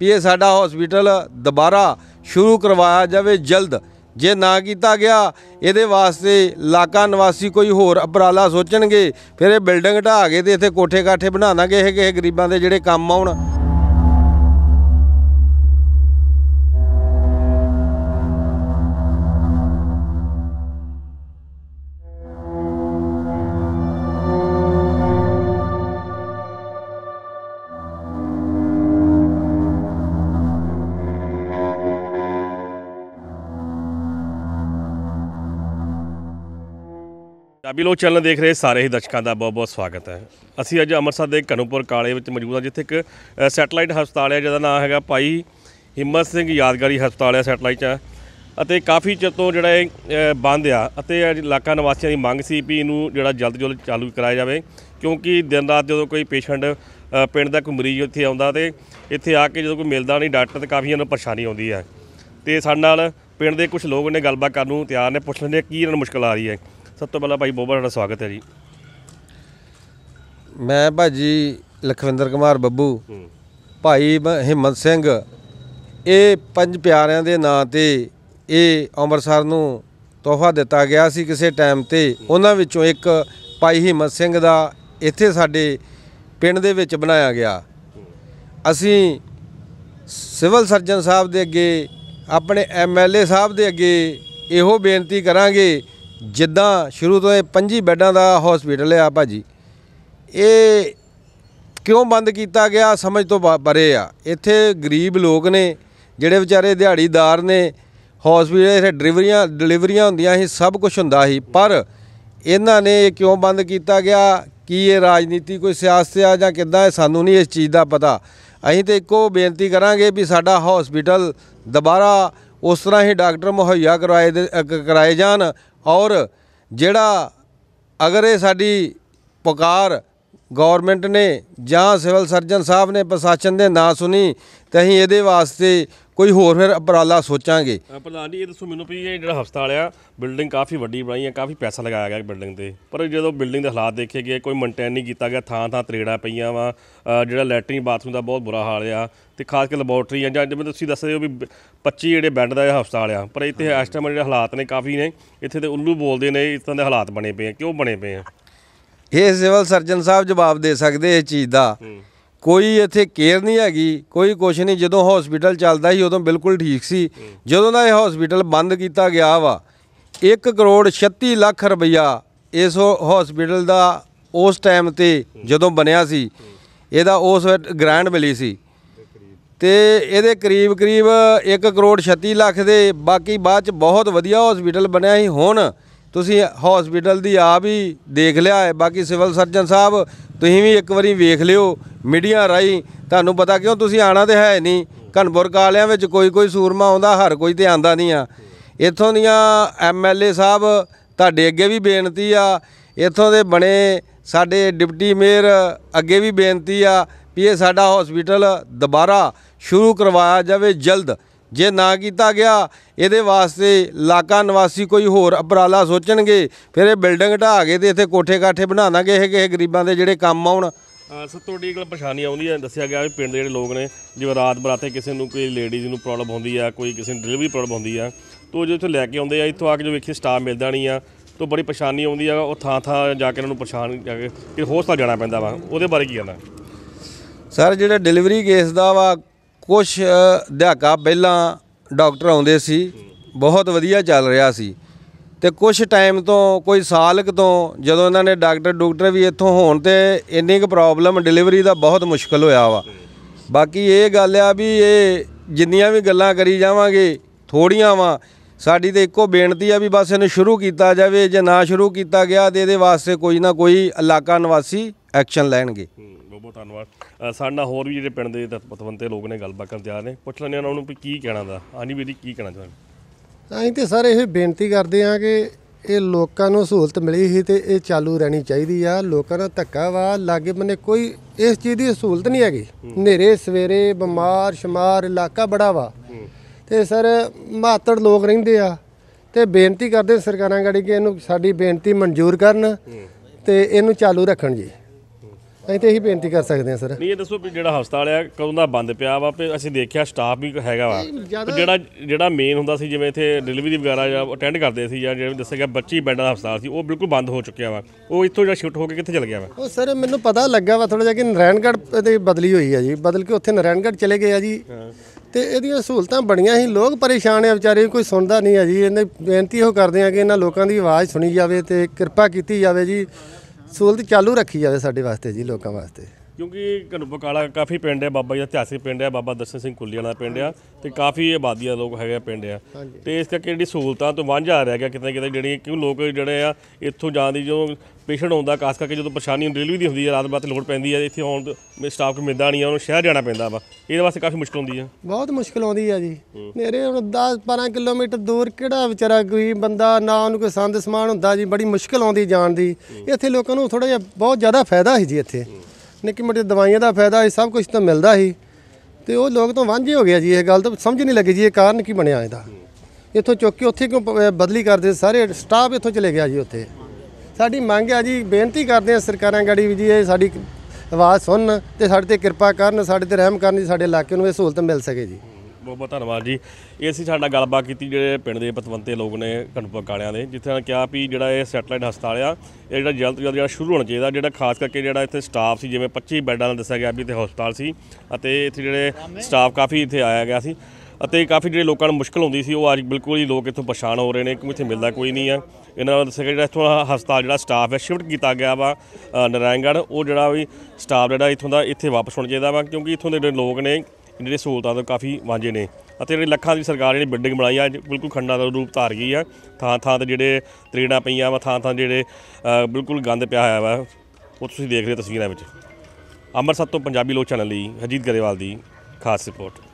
ਵੀ ਇਹ ਸਾਡਾ ਹਸਪੀਟਲ ਦੁਬਾਰਾ ਸ਼ੁਰੂ ਕਰਵਾਇਆ ਜਾਵੇ ਜਲਦ ਜੇ ਨਾ ਕੀਤਾ ਗਿਆ ਇਹਦੇ ਵਾਸਤੇ ਇਲਾਕਾ ਨਿਵਾਸੀ ਕੋਈ ਹੋਰ ਅਪਰਾਲਾ ਸੋਚਣਗੇ ਫਿਰ ਇਹ ਬਿਲਡਿੰਗ ਢਾ ਕੇ ਤੇ ਇੱਥੇ ਕੋਠੇ ਕਾਠੇ ਬਣਾਵਾਂਗੇ ਇਹ ਕਿਸੇ ਗਰੀਬਾਂ ਦੇ ਜਿਹੜੇ ਕੰਮ ਆਉਣ ਪੰਜਾਬੀ ਲੋਕ ਚੈਨਲ ਦੇਖ ਰਹੇ ਸਾਰੇ ਹੀ ਦਰਸ਼ਕਾਂ ਦਾ ਬਹੁਤ-ਬਹੁਤ ਸਵਾਗਤ ਹੈ ਅਸੀਂ ਅੱਜ ਅੰਮ੍ਰਿਤਸਰ ਦੇ ਘਨੂਪੁਰ ਕਾਲੇ ਵਿੱਚ ਮੌਜੂਦ ਹਾਂ ਜਿੱਥੇ ਇੱਕ ਸੈਟਲਾਈਟ ਹਸਪਤਾਲ ਹੈ ਜਿਹਦਾ ਨਾਮ ਹੈਗਾ ਭਾਈ ਹਿੰਮਤ ਸਿੰਘ ਯਾਦਗਾਰੀ ਹਸਪਤਾਲ ਹੈ ਸੈਟਲਾਈਟ ਹੈ ਅਤੇ ਕਾਫੀ ਚਿਰ ਤੋਂ ਜਿਹੜਾ ਇਹ ਬੰਦ ਆ ਅਤੇ ਇਲਾਕਾ ਨਿਵਾਸੀਆਂ ਦੀ ਮੰਗ ਸੀ ਵੀ ਇਹਨੂੰ ਜਿਹੜਾ ਜਲਦ ਜਲਦ ਚਾਲੂ ਕਰਾਇਆ ਜਾਵੇ ਕਿਉਂਕਿ ਦਿਨ ਰਾਤ ਜਦੋਂ ਕੋਈ ਪੇਸ਼ੈਂਟ ਪਿੰਡ ਦਾ ਕੋਈ ਮਰੀਜ਼ ਇੱਥੇ ਆਉਂਦਾ ਤੇ ਇੱਥੇ ਆ ਕੇ ਜਦੋਂ ਕੋਈ ਮਿਲਦਾ ਨਹੀਂ ਡਾਕਟਰ ਤੇ ਕਾਫੀ ਇਹਨਾਂ ਨੂੰ ਪਰੇਸ਼ਾਨੀ ਆਉਂਦੀ ਹੈ ਤੇ ਸਾਡੇ ਨਾਲ ਪਿੰਡ ਦੇ ਕੁਝ ਲੋਕ ਨੇ ਗੱਲਬਾਤ ਕਰਨ ਨੂੰ ਤਿਆਰ ਨੇ ਪੁੱਛ ਲੈਂਦੇ ਕੀ ਇਹਨਾਂ ਨੂੰ ਮੁਸ਼ਕਲ ਆ ਰਹੀ ਹੈ ਸਭ ਤੋਂ ਪਹਿਲਾਂ ਭਾਈ ਬੋਬਾ ਦਾ ਸਵਾਗਤ ਹੈ ਜੀ ਮੈਂ ਭਾਜੀ ਲਖਵਿੰਦਰ ਕੁਮਾਰ ਬੱਬੂ ਭਾਈ ਹਿੰਮਤ ਸਿੰਘ ਇਹ ਪੰਜ ਪਿਆਰਿਆਂ ਦੇ ਨਾਂ ਤੇ ਇਹ ਅੰਮ੍ਰਿਤਸਰ ਨੂੰ ਤੋਹਫਾ ਦਿੱਤਾ ਗਿਆ ਸੀ ਕਿਸੇ ਟਾਈਮ ਤੇ ਉਹਨਾਂ ਵਿੱਚੋਂ ਇੱਕ ਭਾਈ ਹਿੰਮਤ ਸਿੰਘ ਦਾ ਇੱਥੇ ਸਾਡੇ ਪਿੰਡ ਦੇ ਵਿੱਚ ਬਣਾਇਆ ਗਿਆ ਅਸੀਂ ਸਿਵਲ ਸਰਜਨ ਸਾਹਿਬ ਦੇ ਅੱਗੇ ਆਪਣੇ ਐਮਐਲਏ ਸਾਹਿਬ ਦੇ ਅੱਗੇ ਇਹੋ ਬੇਨਤੀ ਕਰਾਂਗੇ ਜਿੱਦਾਂ ਸ਼ੁਰੂ ਤੋਂ ਇਹ 25 ਬੈੱਡਾਂ ਦਾ ਹਸਪੀਟਲ ਆ ਭਾਜੀ ਇਹ ਕਿਉਂ ਬੰਦ ਕੀਤਾ ਗਿਆ ਸਮਝ ਤੋਂ ਪਰੇ ਆ ਇੱਥੇ ਗਰੀਬ ਲੋਕ ਨੇ ਜਿਹੜੇ ਵਿਚਾਰੇ ਦਿਹਾੜੀਦਾਰ ਨੇ ਹਸਪੀਟਲ ਇੱਥੇ ਡਿਲੀਵਰੀਆਂ ਡਿਲੀਵਰੀਆਂ ਹੁੰਦੀਆਂ ਸੀ ਸਭ ਕੁਝ ਹੁੰਦਾ ਸੀ ਪਰ ਇਹਨਾਂ ਨੇ ਇਹ ਕਿਉਂ ਬੰਦ ਕੀਤਾ ਗਿਆ ਕੀ ਇਹ ਰਾਜਨੀਤੀ ਕੋਈ ਸਿਆਸਤ ਆ ਜਾਂ ਕਿੱਦਾਂ ਹੈ ਸਾਨੂੰ ਨਹੀਂ ਇਸ ਚੀਜ਼ ਦਾ ਪਤਾ ਅਸੀਂ ਤੇ ਇੱਕੋ ਬੇਨਤੀ ਕਰਾਂਗੇ ਵੀ ਸਾਡਾ ਹਸਪੀਟਲ ਦੁਬਾਰਾ ਉਸ ਤਰ੍ਹਾਂ ਹੀ ਡਾਕਟਰ ਮੁਹੱਈਆ ਕਰਾਏ ਕਰਾਏ ਜਾਣ ਔਰ ਜਿਹੜਾ ਅਗਰ ਇਹ ਸਾਡੀ ਪੁਕਾਰ ਗਵਰਨਮੈਂਟ ਨੇ ਜਾਂ ਸਿਵਲ ਸਰਜਨ ਸਾਹਿਬ ਨੇ ਪ੍ਰਸ਼ਾਸਨ ਦੇ ਨਾ ਸੁਣੀ ਤਾਂ ਅਸੀਂ ਇਹਦੇ ਵਾਸਤੇ ਕੋਈ ਹੋਰ ਫਿਰ ਉਪਰਾਲਾ ਸੋਚਾਂਗੇ ਪ੍ਰਧਾਨ ਜੀ ਇਹ ਦੱਸੋ ਮੈਨੂੰ ਵੀ ਇਹ ਜਿਹੜਾ ਹਸਪਤਾਲ ਆ ਬਿਲਡਿੰਗ ਕਾਫੀ ਵੱਡੀ ਬਣਾਈ ਆ ਕਾਫੀ ਪੈਸਾ ਲਗਾਇਆ ਗਿਆ ਬਿਲਡਿੰਗ ਤੇ ਪਰ ਜਦੋਂ ਬਿਲਡਿੰਗ ਦੇ ਹਾਲਾਤ ਦੇਖੇ ਗਏ ਕੋਈ ਮੇਨਟੇਨ ਨਹੀਂ ਕੀਤਾ ਗਿਆ ਥਾਂ ਥਾਂ ਤਰੇੜਾ ਪਈਆਂ ਵਾ ਜਿਹੜਾ ਲੈਟਰਿੰਗ ਬਾਥਰੂਮ ਦਾ ਬਹੁਤ ਬੁਰਾ ਹਾਲ ਆ ਤੇ ਖਾਸ ਕਰ ਲੈਬੋਰਟਰੀ ਆ ਜਾਂ ਜਿਵੇਂ ਤੁਸੀਂ ਦੱਸ ਰਹੇ ਹੋ ਵੀ 25 ਜਿਹੜੇ ਬੈੱਡ ਦਾ ਇਹ ਹਸਪਤਾਲ ਆ ਪਰ ਇੱਥੇ ਇਸ ਟਾਈਮ ਜਿਹੜੇ ਹਾਲਾਤ ਨੇ ਕਾਫੀ ਨੇ ਇੱਥੇ ਤੇ ਉੱਲੂ ਬੋਲਦੇ ਨੇ ਇਸ ਤਰ੍ਹਾਂ ਦੇ ਹਾਲਾਤ ਬਣੇ ਪਏ ਆ ਕਿਉਂ ਬਣੇ ਪਏ ਆ ਇਹ ਸਿਵਲ ਸਰਜਨ ਸਾਹਿਬ ਜਵਾਬ ਦੇ ਸਕਦੇ ਇਹ ਚੀਜ਼ ਦਾ ਕੋਈ ਇੱਥੇ ਕੇਅਰ ਨਹੀਂ ਹੈਗੀ ਕੋਈ ਕੁਛ ਨਹੀਂ ਜਦੋਂ ਹਸਪੀਟਲ ਚੱਲਦਾ ਸੀ ਉਦੋਂ ਬਿਲਕੁਲ ਠੀਕ ਸੀ ਜਦੋਂ ਦਾ ਇਹ ਹਸਪੀਟਲ ਬੰਦ ਕੀਤਾ ਗਿਆ ਵਾ 1 ਕਰੋੜ 36 ਲੱਖ ਰੁਪਇਆ ਇਸ ਹਸਪੀਟਲ ਦਾ ਉਸ ਟਾਈਮ ਤੇ ਜਦੋਂ ਬਣਿਆ ਸੀ ਇਹਦਾ ਉਸ ਗ੍ਰਾਂਟ ਮਿਲੀ ਸੀ ਤੇ ਇਹਦੇ ਕਰੀਬ ਕਰੀਬ 1 ਕਰੋੜ 36 ਲੱਖ ਦੇ ਬਾਕੀ ਬਾਅਦ ਚ ਬਹੁਤ ਵਧੀਆ ਹਸਪੀਟਲ ਬਣਿਆ ਸੀ ਹੁਣ ਤੁਸੀਂ ਹਸਪੀਟਲ ਦੀ ਆਪ ਹੀ ਦੇਖ ਲਿਆ ਹੈ ਬਾਕੀ ਸਿਵਲ ਸਰਜਨ ਸਾਹਿਬ ਤੁਸੀਂ ਵੀ ਇੱਕ ਵਾਰੀ ਵੇਖ ਲਿਓ ਮੀਡੀਆ ਰਾਈ ਤੁਹਾਨੂੰ ਪਤਾ ਕਿਉਂ ਤੁਸੀਂ ਆਣਾ ਤੇ ਹੈ ਨਹੀਂ ਘਨਪੁਰ ਕਾਲਿਆਂ ਵਿੱਚ ਕੋਈ ਕੋਈ ਸੂਰਮਾ ਆਉਂਦਾ ਹਰ ਕੋਈ ਤੇ ਆਂਦਾ ਨਹੀਂ ਆ ਇੱਥੋਂ ਦੀਆਂ ਐਮਐਲਏ ਸਾਹਿਬ ਤੁਹਾਡੇ ਅੱਗੇ ਵੀ ਬੇਨਤੀ ਆ ਇੱਥੋਂ ਦੇ ਬਣੇ ਸਾਡੇ ਡਿਪਟੀ ਮੇਅਰ ਅੱਗੇ ਵੀ ਬੇਨਤੀ ਆ ਵੀ ਇਹ ਸਾਡਾ ਹਸਪੀਟਲ ਦੁਬਾਰਾ ਸ਼ੁਰੂ ਕਰਵਾਇਆ ਜਾਵੇ ਜਲਦ ਜੇ ਨਾ ਕੀਤਾ ਗਿਆ ਇਹਦੇ ਵਾਸਤੇ ਲਾਕਾ ਨਿਵਾਸੀ ਕੋਈ ਹੋਰ ਅਪਰਾਲਾ ਸੋਚਣਗੇ ਫਿਰ ਇਹ ਬਿਲਡਿੰਗ ਢਾ ਕੇ ਤੇ ਇੱਥੇ ਕੋਠੇ ਕਾਠੇ ਬਣਾ ਦਾਂਗੇ ਇਹ ਗਰੀਬਾਂ ਦੇ ਜਿਹੜੇ ਕੰਮ ਆਉਣ ਤੁਹਾਡੀ ਗੱਲ ਪਰੇਸ਼ਾਨੀ ਆਉਂਦੀ ਹੈ ਦੱਸਿਆ ਗਿਆ ਵੀ ਪਿੰਡ ਦੇ ਜਿਹੜੇ ਲੋਕ ਨੇ ਜਿਵੇਂ ਰਾਤ ਬਰਾਤੇ ਕਿਸੇ ਨੂੰ ਕੋਈ ਲੇਡੀਜ਼ ਨੂੰ ਪ੍ਰੋਬਲਮ ਹੁੰਦੀ ਆ ਕੋਈ ਕਿਸੇ ਨੂੰ ਡਿਲੀਵਰੀ ਪ੍ਰੋਬਲਮ ਹੁੰਦੀ ਆ ਤੋ ਜੇ ਇੱਥੇ ਲੈ ਕੇ ਆਉਂਦੇ ਆ ਇੱਥੋਂ ਆ ਕੇ ਜੋ ਵੇਖੀ ਸਟਾਫ ਮਿਲਦਾ ਨਹੀਂ ਆ ਤੋ ਬੜੀ ਪਰੇਸ਼ਾਨੀ ਆਉਂਦੀ ਆ ਉਹ ਥਾਂ ਥਾਂ ਜਾ ਕੇ ਇਹਨਾਂ ਨੂੰ ਪਰੇਸ਼ਾਨ ਜਾ ਕੇ ਕਿ ਹੋਸਟਲ ਜਾਣਾ ਪੈਂਦਾ ਵਾ ਉਹਦੇ ਬਾਰੇ ਕੀ ਕਹਿਣਾ ਸਰ ਜਿਹੜਾ ਡਿਲੀਵਰੀ ਕੇਸ ਦਾ ਵਾ ਕੁਝ ਦਿਹਾਕਾ ਪਹਿਲਾਂ ਡਾਕਟਰ ਆਉਂਦੇ ਸੀ ਬਹੁਤ ਵਧੀਆ ਚੱਲ ਰਿਹਾ ਸੀ ਤੇ ਕੁਝ ਟਾਈਮ ਤੋਂ ਕੋਈ ਸਾਲ ਕ ਤੋਂ ਜਦੋਂ ਇਹਨਾਂ ਨੇ ਡਾਕਟਰ ਡਾਕਟਰ ਵੀ ਇੱਥੋਂ ਹੋਣ ਤੇ ਇੰਨੀ ਕੁ ਪ੍ਰੋਬਲਮ ਡਿਲੀਵਰੀ ਦਾ ਬਹੁਤ ਮੁਸ਼ਕਲ ਹੋਇਆ ਵਾ ਬਾਕੀ ਇਹ ਗੱਲ ਆ ਵੀ ਇਹ ਜਿੰਨੀਆਂ ਵੀ ਗੱਲਾਂ ਕਰੀ ਜਾਵਾਂਗੇ ਥੋੜੀਆਂ ਵਾ ਸਾਡੀ ਤੇ ਇੱਕੋ ਬੇਨਤੀ ਆ ਵੀ ਬਸ ਇਹਨੂੰ ਸ਼ੁਰੂ ਕੀਤਾ ਜਾਵੇ ਜੇ ਨਾ ਸ਼ੁਰੂ ਕੀਤਾ ਗਿਆ ਤੇ ਇਹਦੇ ਵਾਸਤੇ ਕੋਈ ਨਾ ਕੋਈ ਇਲਾਕਾ ਨਿਵਾਸੀ ਐਕਸ਼ਨ ਲੈਣਗੇ ਬਹੁਤ ਬਹੁਤ ਧੰਨਵਾਦ ਸਾਡੇ ਨਾਲ ਹੋਰ ਵੀ ਜਿਹੜੇ ਪਿੰਡ ਦੇ ਪਤਵੰਤੇ ਲੋਕ ਨੇ ਗੱਲਬਾਤ ਕਰਨ ਤਿਆਰ ਨੇ ਪੁੱਛ ਲੈਣੇ ਉਹਨਾਂ ਨੂੰ ਵੀ ਕੀ ਕਹਿਣਾ ਦਾ ਆਨੀ ਵੀ ਕੀ ਕਹਿਣਾ ਚਾਹੁੰਦੇ ਅਸੀਂ ਤੇ ਸਾਰੇ ਇਹ ਬੇਨਤੀ ਕਰਦੇ ਆ ਕਿ ਇਹ ਲੋਕਾਂ ਨੂੰ ਸਹੂਲਤ ਮਿਲੀ ਹੀ ਤੇ ਇਹ ਚਾਲੂ ਰਹਿਣੀ ਚਾਹੀਦੀ ਆ ਲੋਕਾਂ ਦਾ ਧੱਕਾ ਵਾ ਲਾਗੇ ਬੰਨੇ ਕੋਈ ਇਸ ਚੀਜ਼ ਦੀ ਸਹੂਲਤ ਨਹੀਂ ਹੈਗੀ ਹਨੇਰੇ ਸਵੇਰੇ ਬਿਮਾਰ ਸ਼ਮਾਰ ਇਲਾਕਾ ਬੜਾ ਵਾ ਤੇ ਸਰ ਮਾਤੜ ਲੋਕ ਰਹਿੰਦੇ ਆ ਤੇ ਬੇਨਤੀ ਕਰਦੇ ਸਰਕਾਰਾਂ ਗੜੀ ਕਿ ਇਹਨੂੰ ਸਾਡੀ ਬੇਨਤੀ ਮਨਜ਼ੂਰ ਕਰਨ ਤੇ ਇਹਨੂੰ ਚਾਲੂ ਰੱਖਣ ਜੀ ਅਸੀਂ ਤੇ ਇਹੀ ਬੇਨਤੀ ਕਰ ਸਕਦੇ ਹਾਂ ਸਰ ਨਹੀਂ ਇਹ ਦੱਸੋ ਵੀ ਜਿਹੜਾ ਹਸਪਤਾਲ ਆ ਕਦੋਂ ਦਾ ਬੰਦ ਪਿਆ ਵਾ ਤੇ ਅਸੀਂ ਦੇਖਿਆ ਸਟਾਫ ਵੀ ਹੈਗਾ ਵਾ ਜਿਹੜਾ ਜਿਹੜਾ ਮੇਨ ਹੁੰਦਾ ਸੀ ਜਿਵੇਂ ਇੱਥੇ ਡਿਲੀਵਰੀ ਵਗੈਰਾ ਜਾਂ ਅਟੈਂਡ ਕਰਦੇ ਸੀ ਜਾਂ ਜਿਵੇਂ ਦੱਸਿਆ ਗਿਆ ਬੱਚੀ ਬੈਡਾਂ ਦਾ ਹਸਪਤਾਲ ਸੀ ਉਹ ਬਿਲਕੁਲ ਬੰਦ ਹੋ ਚੁੱਕਿਆ ਵਾ ਉਹ ਇੱਥੋਂ ਜਿਹੜਾ ਸ਼ਿਫਟ ਹੋ ਕੇ ਕਿੱਥੇ ਚਲ ਗਿਆ ਵਾ ਉਹ ਸਰ ਮੈਨੂੰ ਪਤਾ ਲੱਗਾ ਵਾ ਥੋੜਾ ਜਿਹਾ ਕਿ ਨਰੈਣਗੜ੍ਹ ਤੇ ਬਦਲੀ ਹੋਈ ਆ ਜੀ ਬਦਲ ਕੇ ਉੱਥੇ ਨਰੈਣਗੜ੍ਹ ਚਲੇ ਗਏ ਆ ਜੀ ਤੇ ਇਹਦੀਆਂ ਸਹੂਲਤਾਂ ਬੜੀਆਂ ਹੀ ਲੋਕ ਪਰੇਸ਼ਾਨ ਆ ਵਿਚਾਰੇ ਕੋਈ ਸੁਣਦਾ ਨਹੀਂ ਆ ਜੀ ਇਹਨੇ ਬੇਨਤੀ ਉਹ ਕਰਦੇ ਆ ਕਿ ਇਹਨਾਂ ਲੋਕਾਂ ਦੀ ਆਵਾਜ਼ ਸੁਣੀ ਜਾਵੇ ਤੇ ਕਿਰਪਾ ਕੀਤੀ ਜਾਵੇ ਜੀ ਸਹੂਲਤ ਚਾਲੂ ਰੱਖੀ ਜਾਵੇ ਸਾਡੇ ਵਾਸਤੇ ਜੀ ਲੋਕਾਂ ਵਾਸਤੇ ਕਿਉਂਕਿ ਘਨੂ ਬਕਾਲਾ ਕਾਫੀ ਪਿੰਡ ਹੈ ਬਾਬਾ ਜੀ ਦਾ ਇਤਿਹਾਸਿਕ ਪਿੰਡ ਹੈ ਬਾਬਾ ਦਰਸ਼ਨ ਸਿੰਘ ਕੁੱਲੀ ਵਾਲਾ ਪਿੰਡ ਆ ਤੇ ਕਾਫੀ ਆਬਾਦੀ ਲੋਕ ਹੈਗੇ ਪਿੰਡ ਆ ਤੇ ਇਸ ਕਰਕੇ ਜਿਹੜੀ ਸਹੂਲਤਾਂ ਤੋਂ ਵਾਂਝਾ ਰਹਿ ਗਿਆ ਕਿਤੇ ਕਿਤੇ ਜਿਹੜੀ ਕਿਉਂ ਲੋਕ ਜਿਹੜੇ ਆ ਇੱਥੋਂ ਜਾਣ ਦੀ ਜੋ ਪੇਸ਼ੈਂਟ ਆਉਂਦਾ ਕਾਸ ਕਰਕੇ ਜਦੋਂ ਪਰੇਸ਼ਾਨੀ ਹੁੰਦੀ ਰੇਲਵੇ ਦੀ ਹੁੰਦੀ ਹੈ ਰਾਤ ਬਾਤ ਲੋੜ ਪੈਂਦੀ ਹੈ ਇੱਥੇ ਆਉਣ ਸਟਾਫ ਕੋ ਮਿਲਦਾ ਨਹੀਂ ਆ ਉਹਨੂੰ ਸ਼ਹਿਰ ਜਾਣਾ ਪੈਂਦਾ ਵਾ ਇਹਦੇ ਵਾਸਤੇ ਕਾਫੀ ਮੁਸ਼ਕਲ ਹੁੰਦੀ ਆ ਬਹੁਤ ਮੁਸ਼ਕਲ ਆਉਂਦੀ ਆ ਜੀ ਮੇਰੇ ਹੁਣ 10 12 ਕਿਲੋਮੀਟਰ ਦੂਰ ਕਿਹੜਾ ਵਿਚਾਰਾ ਗਰੀਬ ਬੰਦਾ ਨਾ ਉਹਨੂੰ ਕੋਈ ਸੰਦ ਸਮਾਨ ਹੁੰਦਾ ਜੀ ਬੜੀ ਮੁਸ਼ਕਲ ਆਉਂਦੀ ਜਾਣ ਦੀ ਇੱਥੇ ਲੋਕਾਂ ਨੂੰ ਥੋੜਾ ਜਿਹਾ ਬਹੁਤ ਜ਼ਿਆਦਾ ਫਾਇਦਾ ਹੈ ਜੀ ਇੱਥੇ ਨਿੱਕੀ ਮੋਟੀ ਦਵਾਈਆਂ ਦਾ ਫਾਇਦਾ ਇਹ ਸਭ ਕੁਝ ਤਾਂ ਮਿਲਦਾ ਹੀ ਤੇ ਉਹ ਲੋਕ ਤਾਂ ਵਾਂਝੇ ਹੋ ਗਿਆ ਜੀ ਇਹ ਗੱਲ ਤਾਂ ਸਮਝ ਨਹੀਂ ਲੱਗੀ ਜੀ ਇਹ ਕਾਰਨ ਕੀ ਬਣਿਆ ਇਹਦਾ ਇੱਥੋਂ ਚੁੱਕ ਕੇ ਉੱਥੇ ਕਿਉਂ ਬਦਲੀ ਕਰਦੇ ਸਾਰੇ ਸਟਾਫ ਇੱਥੋਂ ਚਲੇ ਗਿਆ ਜੀ ਉੱਥੇ ਸਾਡੀ ਮੰਗ ਹੈ ਜੀ ਬੇਨਤੀ ਕਰਦੇ ਆ ਸਰਕਾਰਾਂ ਗਾੜੀ ਵੀ ਜੀ ਇਹ ਸਾਡੀ ਆਵਾਜ਼ ਸੁਣਨ ਤੇ ਸਾਡੇ ਤੇ ਕਿਰਪਾ ਕਰਨ ਸਾਡੇ ਤੇ ਰਹਿਮ ਕਰਨ ਜੀ ਸਾਡੇ ਇਲਾਕੇ ਨੂੰ ਇਹ ਸਹੂਲਤ ਮਿਲ ਸਕੇ ਜੀ ਬਹੁਤ ਬਹੁਤ ਧੰਨਵਾਦ ਜੀ ਇਹ ਅਸੀਂ ਸਾਡਾ ਗੱਲਬਾਤ ਕੀਤੀ ਜਿਹੜੇ ਪਿੰਡ ਦੇ ਪਤਵੰਤੇ ਲੋਕ ਨੇ ਕਣਪਕ ਵਾਲਿਆਂ ਦੇ ਜਿੱਥੇ ਨਾਲ ਕਿਹਾ ਵੀ ਜਿਹੜਾ ਇਹ ਸੈਟਲਾਈਟ ਹਸਪਤਾਲ ਆ ਇਹ ਜਿਹੜਾ ਜਲਦ ਤੋਂ ਜਲਦ ਜਿਹੜਾ ਸ਼ੁਰੂ ਹੋਣਾ ਚਾਹੀਦਾ ਜਿਹੜਾ ਖਾਸ ਕਰਕੇ ਜਿਹੜਾ ਇੱਥੇ ਸਟਾਫ ਸੀ ਜਿਵੇਂ 25 ਬੈੱਡਾਂ ਦਾ ਦੱਸਿਆ ਗਿਆ ਵੀ ਇੱਥੇ ਹਸਪਤਾਲ ਸੀ ਅਤੇ ਇੱਥੇ ਜਿਹੜੇ ਸਟਾਫ ਕਾਫੀ ਇੱਥੇ ਆਇਆ ਗਿਆ ਸੀ ਅਤੇ ਕਾਫੀ ਜਿਹੜੇ ਲੋਕਾਂ ਨੂੰ ਮੁਸ਼ਕਲ ਹੁੰਦੀ ਸੀ ਉਹ ਅੱਜ ਬਿਲਕੁਲ ਹੀ ਲੋਕ ਇੱਥੋਂ ਪਛਾਣ ਹੋ ਰਹੇ ਨੇ ਕਿਉਂਕਿ ਇੱਥੇ ਮਿਲਦਾ ਕੋਈ ਨਹੀਂ ਆ ਇਹਨਾਂ ਨਾਲ ਦੱਸਿਆ ਜਿਹੜਾ ਇੱਥੋਂ ਹਸਪਤਾਲ ਜਿਹੜਾ ਸਟਾਫ ਹੈ ਸ਼ਿਫਟ ਕੀਤਾ ਗਿਆ ਵਾ ਨਰਾਇਣਗੜ੍ਹ ਉਹ ਜਿਹੜਾ ਵੀ ਸਟਾਫ ਜਿਹੜਾ ਇੱਥੋਂ ਦਾ ਇੱਥੇ ਵਾਪਸ ਹੋਣਾ ਚਾਹੀਦਾ ਵਾ ਕਿਉਂਕਿ ਇੱਥੋਂ ਦੇ ਜਿਹੜੇ ਲੋਕ ਨੇ ਜਿਹੜੇ ਸਹੂਲਤਾਂ ਤੋਂ ਕਾਫੀ ਵਾਂਝੇ ਨੇ ਅਤੇ ਜਿਹੜੇ ਲੱਖਾਂ ਦੀ ਸਰਕਾਰ ਜਿਹੜੀ ਬਿਲਡਿੰਗ ਬਣਾਈ ਆ ਬਿਲਕੁਲ ਖੰਡਾਂ ਦਾ ਰੂਪ ਧਾਰ ਗਈ ਆ ਥਾਂ ਥਾਂ ਤੇ ਜਿਹੜੇ ਤਰੇੜਾਂ ਪਈਆਂ ਵਾ ਥਾਂ ਥਾਂ ਜਿਹੜੇ ਬਿਲਕੁਲ ਗੰਦ ਪਿਆ ਹੋਇਆ ਵਾ ਉਹ ਤੁਸੀਂ ਦੇਖ ਰਹੇ ਤਸਵੀਰਾਂ ਵਿੱਚ ਅੰਮ੍ਰਿਤਸਰ ਤੋਂ ਪੰਜਾਬੀ ਲੋਕ ਚੈਨਲ ਲਈ ਹਜੀਤ ਗਰੇਵਾਲ ਦੀ ਖਾਸ ਰਿਪੋਰਟ